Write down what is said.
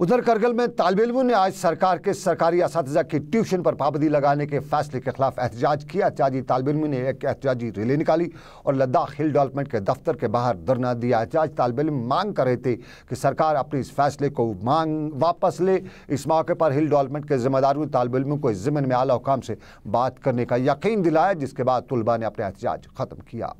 उधर करगिल में तालब इलमों ने आज सरकार के सरकारी इस की ट्यूशन पर पाबंदी लगाने के फैसले के खिलाफ एहतजाज किया एहतजाजी तालब इलमों ने एक एहतजाजी रैली निकाली और लद्दाख हिल डेवलपमेंट के दफ्तर के बाहर धरना दिया एहतजाज तालब इलम मांग कर रहे थे कि सरकार अपने इस फैसले को मांग वापस ले इस मौके पर हिल डेवलपमेंट के जिम्मेदारों तालब इलमों को इस जमन में आला हुकाम से बात करने का यकीन दिलाया जिसके बाद तलबा ने अपना एहतजाज खत्म किया